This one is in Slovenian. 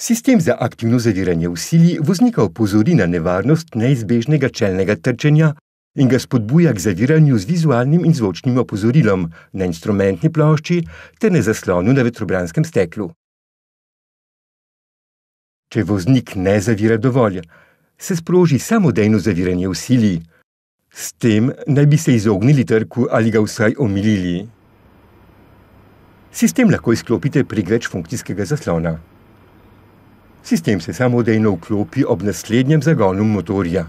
Sistem za aktivno zaviranje v sili voznika opozori na nevarnost neizbežnega čelnega trčenja in ga spodbuja k zaviranju z vizualnim in zvočnim opozorilom na instrumentni plošči ter na zaslonu na vetrobranskem steklu. Če voznik ne zavira dovolj, se sproži samodejno zaviranje v sili. S tem naj bi se izognili trku ali ga vsaj omilili. Sistem lahko izklopite prek večfunkcijskega zaslona. Sistem se samodejno vklopi ob naslednjem zagonu motorja.